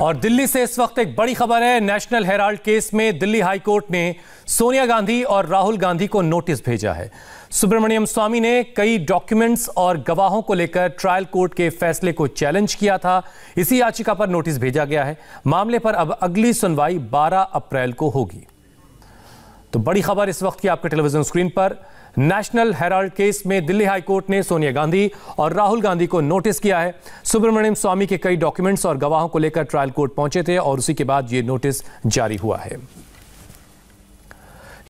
और दिल्ली से इस वक्त एक बड़ी खबर है नेशनल हेराल्ड केस में दिल्ली हाईकोर्ट ने सोनिया गांधी और राहुल गांधी को नोटिस भेजा है सुब्रमण्यम स्वामी ने कई डॉक्यूमेंट्स और गवाहों को लेकर ट्रायल कोर्ट के फैसले को चैलेंज किया था इसी याचिका पर नोटिस भेजा गया है मामले पर अब अगली सुनवाई 12 अप्रैल को होगी तो बड़ी खबर इस वक्त की आपके टेलीविजन स्क्रीन पर नेशनल हेराल्ड केस में दिल्ली हाई कोर्ट ने सोनिया गांधी और राहुल गांधी को नोटिस किया है सुब्रमण्यम स्वामी के कई डॉक्यूमेंट्स और गवाहों को लेकर ट्रायल कोर्ट पहुंचे थे और उसी के बाद ये नोटिस जारी हुआ है